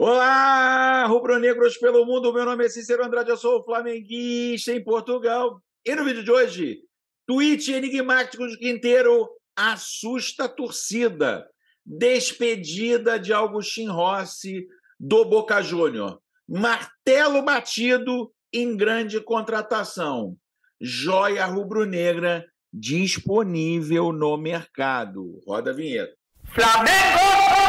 Olá, rubro-negros pelo mundo. Meu nome é Cícero Andrade, eu sou flamenguista em Portugal. E no vídeo de hoje, tweet enigmático de Quinteiro assusta a torcida. Despedida de Augustin Rossi do Boca Júnior. Martelo batido em grande contratação. Joia rubro-negra disponível no mercado. Roda a vinheta. Flamengo!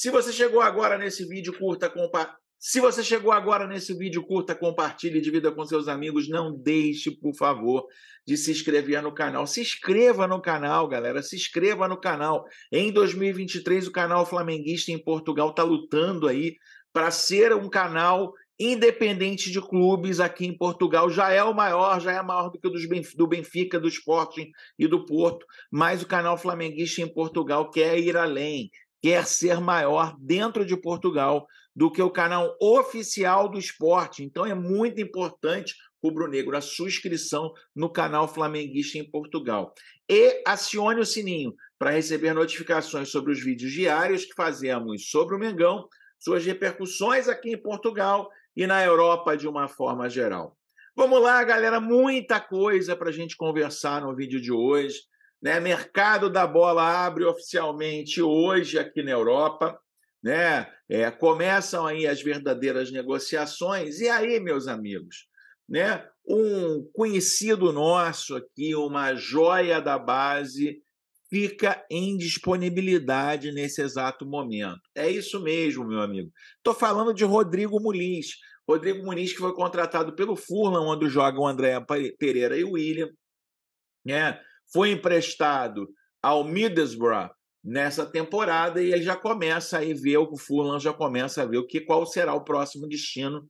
Se você chegou agora nesse vídeo, curta, compartilhe. Se você chegou agora nesse vídeo, curta, compartilhe, divida com seus amigos. Não deixe, por favor, de se inscrever no canal. Se inscreva no canal, galera. Se inscreva no canal. Em 2023, o canal Flamenguista em Portugal está lutando aí para ser um canal independente de clubes aqui em Portugal. Já é o maior, já é maior do que o do Benfica, do Sporting e do Porto, mas o canal Flamenguista em Portugal quer ir além, quer ser maior dentro de Portugal do que o canal oficial do esporte. Então é muito importante, rubro-negro, a sua inscrição no canal Flamenguista em Portugal. E acione o sininho para receber notificações sobre os vídeos diários que fazemos sobre o Mengão, suas repercussões aqui em Portugal e na Europa de uma forma geral. Vamos lá, galera, muita coisa para a gente conversar no vídeo de hoje. Né? Mercado da bola abre oficialmente hoje aqui na Europa. Né? É, começam aí as verdadeiras negociações. E aí, meus amigos, né? um conhecido nosso aqui, uma joia da base, fica em disponibilidade nesse exato momento. É isso mesmo, meu amigo. Estou falando de Rodrigo Muniz. Rodrigo Muniz, que foi contratado pelo Furlan, onde jogam o André Pereira e o William. né foi emprestado ao Middlesbrough nessa temporada e ele já começa a ver, o fulano já começa a ver o que qual será o próximo destino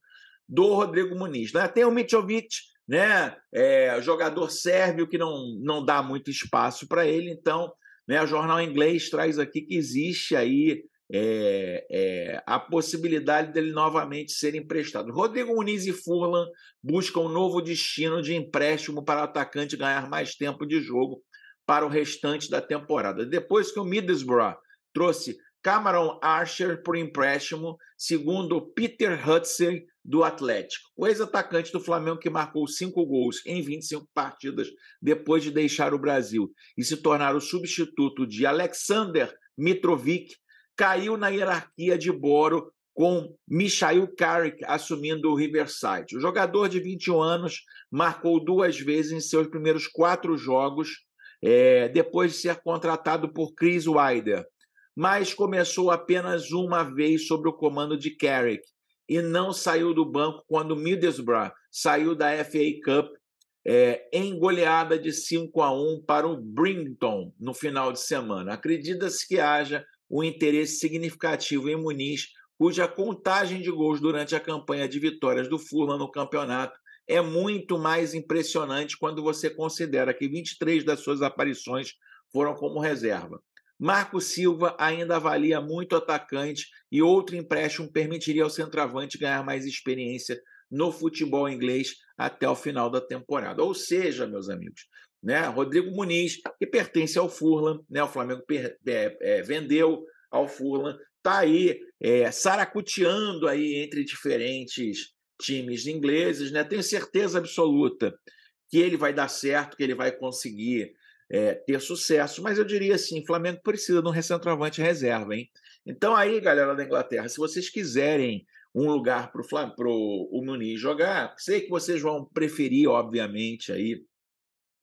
do Rodrigo Muniz. Né? Tem o Mitrovic, né? É, jogador sérvio que não, não dá muito espaço para ele, então né, o jornal inglês traz aqui que existe aí é, é, a possibilidade dele novamente ser emprestado. Rodrigo Muniz e Furlan buscam um novo destino de empréstimo para o atacante ganhar mais tempo de jogo para o restante da temporada. Depois que o Middlesbrough trouxe Cameron Archer por empréstimo, segundo Peter Hudson do Atlético. O ex-atacante do Flamengo que marcou cinco gols em 25 partidas depois de deixar o Brasil e se tornar o substituto de Alexander Mitrovic caiu na hierarquia de Boro com Michael Carrick assumindo o Riverside. O jogador de 21 anos marcou duas vezes em seus primeiros quatro jogos, é, depois de ser contratado por Chris Wider, mas começou apenas uma vez sob o comando de Carrick e não saiu do banco quando Middlesbrough saiu da FA Cup é, em goleada de 5 a 1 para o Brington no final de semana. Acredita-se que haja um interesse significativo em Muniz, cuja contagem de gols durante a campanha de vitórias do Fulham no campeonato é muito mais impressionante quando você considera que 23 das suas aparições foram como reserva. Marco Silva ainda avalia muito atacante e outro empréstimo permitiria ao centroavante ganhar mais experiência no futebol inglês até o final da temporada. Ou seja, meus amigos, né? Rodrigo Muniz, que pertence ao Furlan, né? O Flamengo per, é, é, vendeu ao Furlan, tá aí é, saracuteando aí entre diferentes times ingleses, né? Tenho certeza absoluta que ele vai dar certo, que ele vai conseguir é, ter sucesso, mas eu diria assim, Flamengo precisa de um recentroavante reserva, hein? Então aí, galera da Inglaterra, se vocês quiserem um lugar para o Muniz jogar, sei que vocês vão preferir, obviamente, aí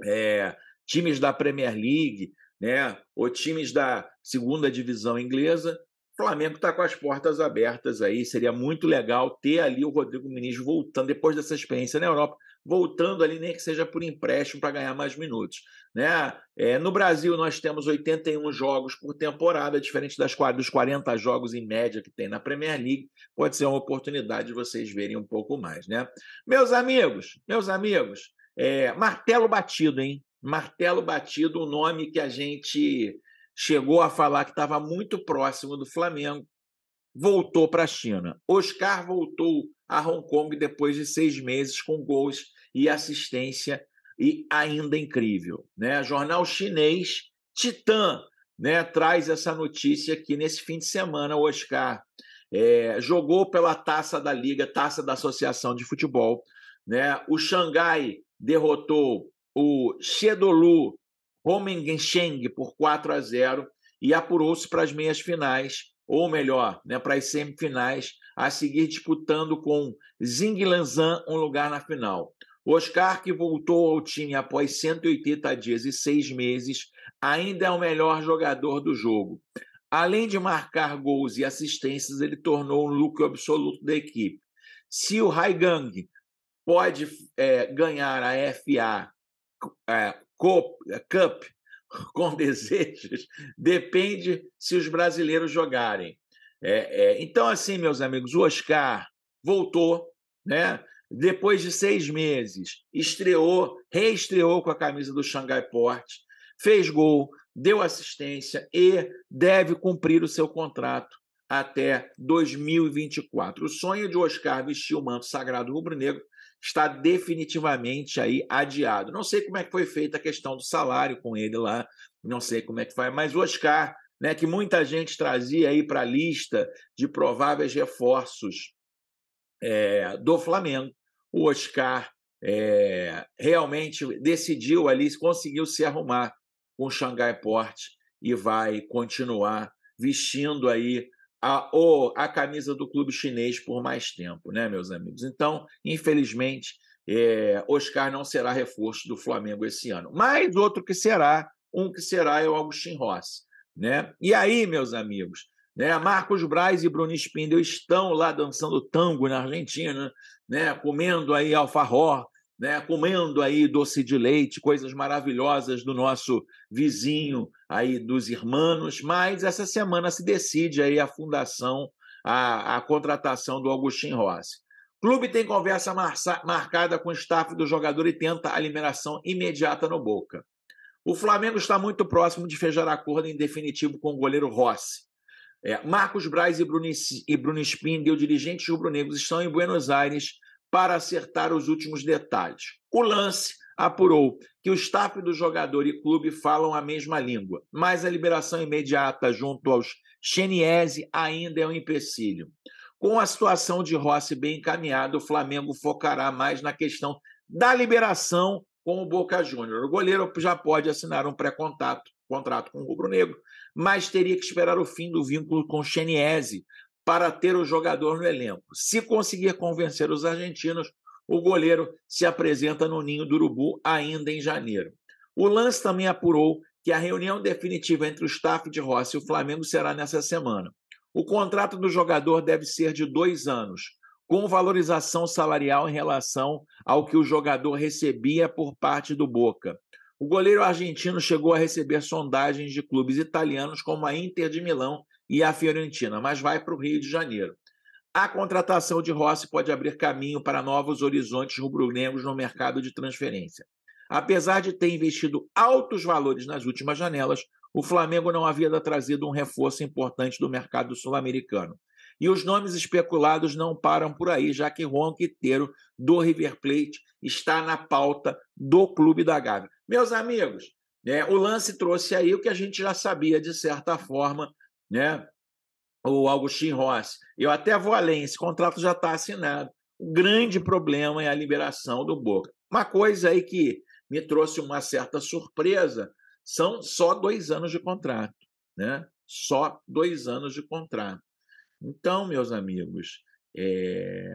é, times da Premier League, né, ou times da segunda divisão inglesa, o Flamengo está com as portas abertas aí. Seria muito legal ter ali o Rodrigo Muniz voltando, depois dessa experiência na Europa, voltando ali, nem que seja por empréstimo para ganhar mais minutos. Né? É, no Brasil, nós temos 81 jogos por temporada, diferente das, dos 40 jogos em média que tem na Premier League. Pode ser uma oportunidade de vocês verem um pouco mais. Né? Meus amigos, meus amigos, é, martelo batido, hein? Martelo batido, um nome que a gente chegou a falar que estava muito próximo do Flamengo, voltou para a China. Oscar voltou a Hong Kong depois de seis meses com gols e assistência e ainda incrível. Né? Jornal chinês Titan né, traz essa notícia que nesse fim de semana o Oscar é, jogou pela taça da Liga, taça da Associação de Futebol. Né? O Xangai derrotou o Shedolu Homengensheng por 4 a 0 e apurou-se para as meias finais, ou melhor, né, para as semifinais, a seguir disputando com Lanzan um lugar na final. Oscar, que voltou ao time após 180 dias e seis meses, ainda é o melhor jogador do jogo. Além de marcar gols e assistências, ele tornou um look absoluto da equipe. Se o Haigang pode é, ganhar a FA é, Cup, é, Cup com uhum. desejos, depende se os brasileiros jogarem. É, é, então, assim, meus amigos, o Oscar voltou, né? Depois de seis meses, estreou, reestreou com a camisa do Xangai Port, fez gol, deu assistência e deve cumprir o seu contrato até 2024. O sonho de Oscar vestir o manto sagrado rubro-negro está definitivamente aí adiado. Não sei como é que foi feita a questão do salário com ele lá, não sei como é que vai, mas o Oscar, né, que muita gente trazia aí para a lista de prováveis reforços é, do Flamengo, o Oscar é, realmente decidiu ali, conseguiu se arrumar com o Xangai Port e vai continuar vestindo aí a, ou a camisa do clube chinês por mais tempo, né, meus amigos? Então, infelizmente, é, Oscar não será reforço do Flamengo esse ano. Mas outro que será, um que será é o Agustin Rossi. Né? E aí, meus amigos, né? Marcos Braz e Bruno Spindel estão lá dançando tango na Argentina, né? comendo aí alfajor né, comendo aí doce de leite, coisas maravilhosas do nosso vizinho aí dos irmãos, mas essa semana se decide aí a fundação, a, a contratação do Augustin Rossi. Clube tem conversa marcada com o staff do jogador e tenta a liberação imediata no Boca. O Flamengo está muito próximo de fechar acordo em definitivo com o goleiro Rossi. É, Marcos Braz e Bruno, e Bruno Spindel, dirigentes rubro-negros, estão em Buenos Aires para acertar os últimos detalhes. O lance apurou que o staff do jogador e clube falam a mesma língua, mas a liberação imediata junto aos Cheniese ainda é um empecilho. Com a situação de Rossi bem encaminhada, o Flamengo focará mais na questão da liberação com o Boca Júnior. O goleiro já pode assinar um pré-contrato contrato com o Rubro Negro, mas teria que esperar o fim do vínculo com o Cheniese para ter o jogador no elenco. Se conseguir convencer os argentinos, o goleiro se apresenta no ninho do Urubu ainda em janeiro. O lance também apurou que a reunião definitiva entre o staff de Rossi e o Flamengo será nessa semana. O contrato do jogador deve ser de dois anos, com valorização salarial em relação ao que o jogador recebia por parte do Boca. O goleiro argentino chegou a receber sondagens de clubes italianos como a Inter de Milão e a Fiorentina, mas vai para o Rio de Janeiro. A contratação de Rossi pode abrir caminho para novos horizontes rubro-negros no mercado de transferência. Apesar de ter investido altos valores nas últimas janelas, o Flamengo não havia trazido um reforço importante do mercado sul-americano. E os nomes especulados não param por aí, já que Juan Quiteiro, do River Plate, está na pauta do Clube da Gávea. Meus amigos, né, o lance trouxe aí o que a gente já sabia, de certa forma, né? O Augustin Ross. Eu até vou além, esse contrato já está assinado. O grande problema é a liberação do Boca. Uma coisa aí que me trouxe uma certa surpresa são só dois anos de contrato, né? Só dois anos de contrato. Então, meus amigos, é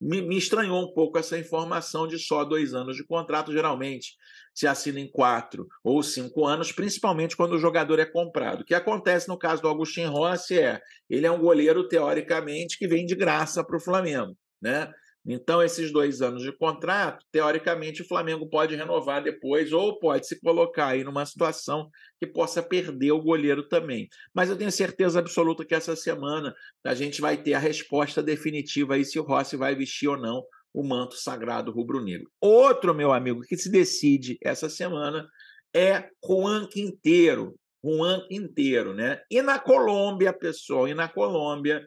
me, me, estranhou um pouco essa informação de só dois anos de contrato. Geralmente se assina em quatro ou cinco anos, principalmente quando o jogador é comprado. O que acontece no caso do Agustin Rossi é ele é um goleiro, teoricamente, que vem de graça para o Flamengo. Né? Então, esses dois anos de contrato, teoricamente, o Flamengo pode renovar depois ou pode se colocar aí numa situação que possa perder o goleiro também. Mas eu tenho certeza absoluta que essa semana a gente vai ter a resposta definitiva aí se o Rossi vai vestir ou não o manto sagrado rubro-negro. Outro, meu amigo, que se decide essa semana é Juan Quinteiro. Juan Quinteiro, né? E na Colômbia, pessoal, e na Colômbia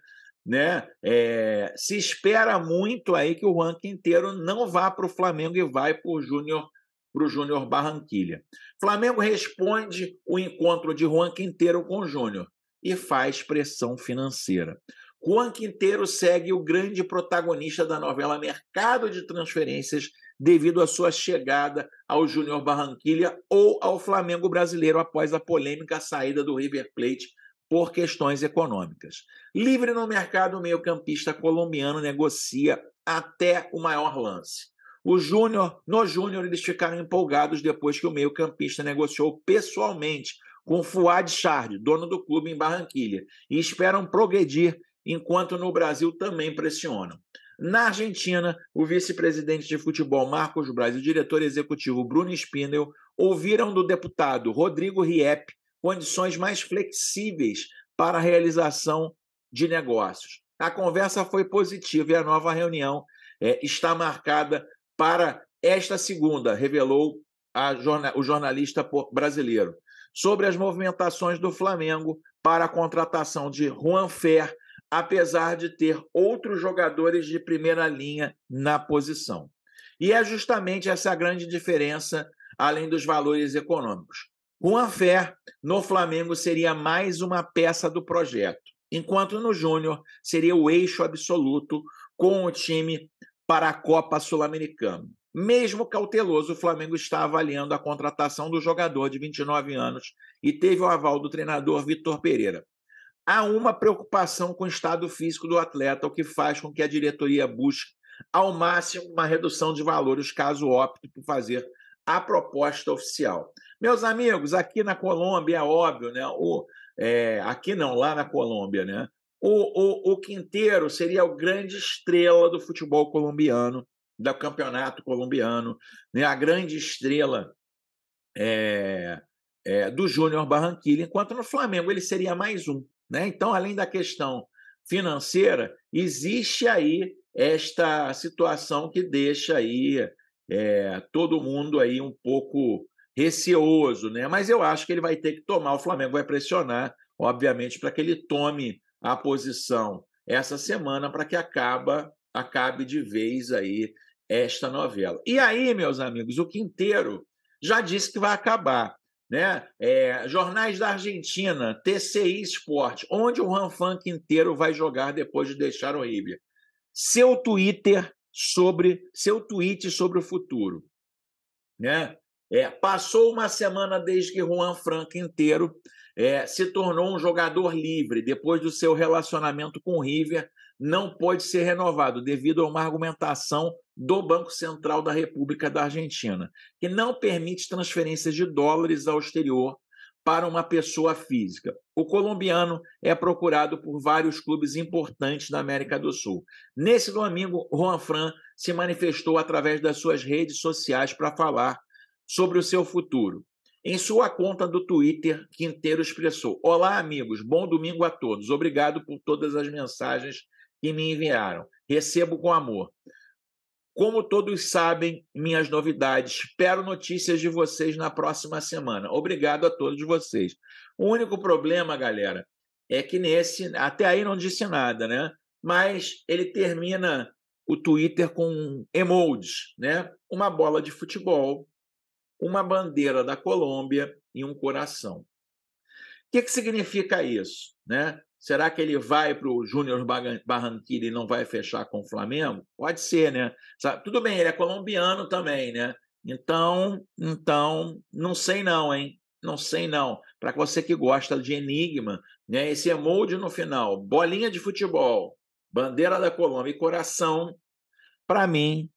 né? É, se espera muito aí que o Juan Quinteiro não vá para o Flamengo e vai para o Júnior para o Júnior Barranquilha. Flamengo responde o encontro de Juan Quinteiro com o Júnior e faz pressão financeira. Juan Quinteiro segue o grande protagonista da novela Mercado de Transferências devido à sua chegada ao Júnior Barranquilha ou ao Flamengo brasileiro após a polêmica saída do River Plate por questões econômicas. Livre no mercado, o meio-campista colombiano negocia até o maior lance. O Júnior, no Júnior, eles ficaram empolgados depois que o meio-campista negociou pessoalmente com Fuad Chard, dono do clube em Barranquilha, e esperam progredir, enquanto no Brasil também pressionam. Na Argentina, o vice-presidente de futebol Marcos Braz e o diretor executivo Bruno Spindel ouviram do deputado Rodrigo Riepp condições mais flexíveis para a realização de negócios. A conversa foi positiva e a nova reunião é, está marcada para esta segunda, revelou jorna, o jornalista brasileiro. Sobre as movimentações do Flamengo para a contratação de Juan Fer, apesar de ter outros jogadores de primeira linha na posição. E é justamente essa a grande diferença, além dos valores econômicos. Guanfé, no Flamengo, seria mais uma peça do projeto, enquanto no Júnior seria o eixo absoluto com o time para a Copa Sul-Americana. Mesmo cauteloso, o Flamengo está avaliando a contratação do jogador de 29 anos e teve o aval do treinador Vitor Pereira. Há uma preocupação com o estado físico do atleta, o que faz com que a diretoria busque ao máximo uma redução de valores caso opte por fazer a proposta oficial. Meus amigos, aqui na Colômbia é óbvio, né? O, é, aqui não, lá na Colômbia, né? O, o, o Quinteiro seria o grande estrela do futebol colombiano, do campeonato colombiano, né? a grande estrela é, é, do Júnior Barranquilla, enquanto no Flamengo ele seria mais um. Né? Então, além da questão financeira, existe aí esta situação que deixa aí é, todo mundo aí um pouco receoso, né? Mas eu acho que ele vai ter que tomar, o Flamengo vai pressionar, obviamente, para que ele tome a posição essa semana para que acaba, acabe de vez aí esta novela. E aí, meus amigos, o Quinteiro já disse que vai acabar. Né? É, jornais da Argentina, TCI Esporte, onde o Ranfan Quinteiro vai jogar depois de deixar o River. Seu Twitter sobre seu tweet sobre o futuro, né? É, passou uma semana desde que Juan Franco inteiro é, se tornou um jogador livre depois do seu relacionamento com River não pode ser renovado devido a uma argumentação do Banco Central da República da Argentina, que não permite transferências de dólares ao exterior para uma pessoa física. O colombiano é procurado por vários clubes importantes da América do Sul. Nesse domingo, Juan Fran se manifestou através das suas redes sociais para falar sobre o seu futuro. Em sua conta do Twitter, Quinteiro expressou: Olá, amigos, bom domingo a todos. Obrigado por todas as mensagens que me enviaram. Recebo com amor. Como todos sabem, minhas novidades. Espero notícias de vocês na próxima semana. Obrigado a todos vocês. O único problema, galera, é que nesse, até aí não disse nada, né? Mas ele termina o Twitter com emojis, né? Uma bola de futebol, uma bandeira da Colômbia e um coração. O que, que significa isso? Né? Será que ele vai para o Júnior Barranquilla e não vai fechar com o Flamengo? Pode ser, né? Sabe? Tudo bem, ele é colombiano também, né? Então, então, não sei não, hein? Não sei não. Para você que gosta de enigma, né? Esse molde no final, bolinha de futebol, bandeira da Colômbia e coração, para mim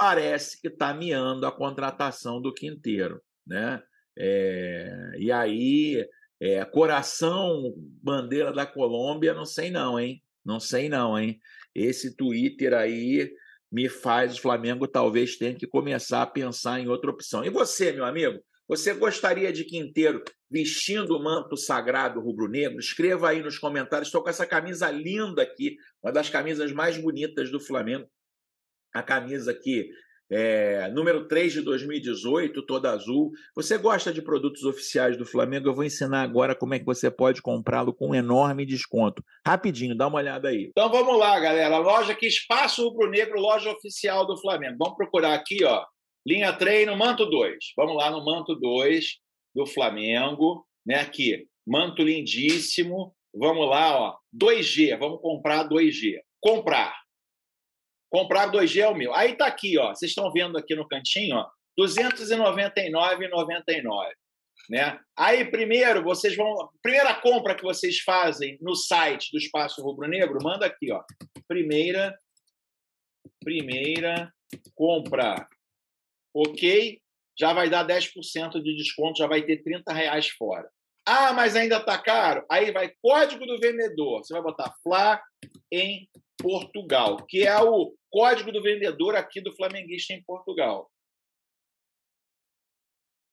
parece que está miando a contratação do Quinteiro. Né? É, e aí, é, coração, bandeira da Colômbia, não sei não, hein? Não sei não, hein? Esse Twitter aí me faz o Flamengo talvez tenha que começar a pensar em outra opção. E você, meu amigo? Você gostaria de Quinteiro vestindo o manto sagrado rubro-negro? Escreva aí nos comentários. Estou com essa camisa linda aqui, uma das camisas mais bonitas do Flamengo a camisa aqui é, número 3 de 2018, toda azul. Você gosta de produtos oficiais do Flamengo? Eu vou ensinar agora como é que você pode comprá-lo com um enorme desconto. Rapidinho, dá uma olhada aí. Então vamos lá, galera. Loja aqui, Espaço Rubro Negro, loja oficial do Flamengo. Vamos procurar aqui, ó. Linha treino, manto 2. Vamos lá no manto 2 do Flamengo, né? Aqui, manto lindíssimo. Vamos lá, ó. 2G, vamos comprar 2G. Comprar comprar 2G é o mil. Aí está aqui, ó. Vocês estão vendo aqui no cantinho, ó, 299,99. Né? Aí primeiro vocês vão, primeira compra que vocês fazem no site do Espaço Rubro Negro, manda aqui, ó. Primeira, primeira compra, ok? Já vai dar 10% de desconto, já vai ter 30 reais fora. Ah, mas ainda está caro. Aí vai código do vendedor. Você vai botar Fla em Portugal, que é o código do vendedor aqui do flamenguista em Portugal.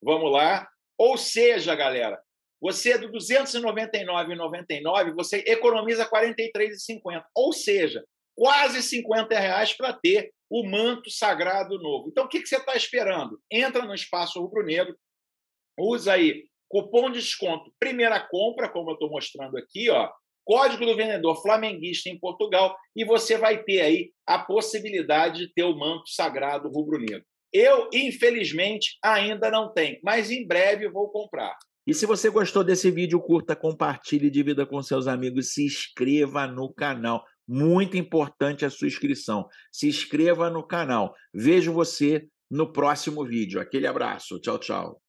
Vamos lá. Ou seja, galera, você é do 299,99, você economiza R$ 43,50. Ou seja, quase 50 reais para ter o manto sagrado novo. Então, o que, que você está esperando? Entra no Espaço Rubro Negro, usa aí Cupom de desconto, primeira compra, como eu estou mostrando aqui, ó, código do vendedor flamenguista em Portugal, e você vai ter aí a possibilidade de ter o manto sagrado rubro-negro. Eu, infelizmente, ainda não tenho, mas em breve vou comprar. E se você gostou desse vídeo, curta, compartilhe, divida com seus amigos, se inscreva no canal. Muito importante a sua inscrição. Se inscreva no canal. Vejo você no próximo vídeo. Aquele abraço. Tchau, tchau.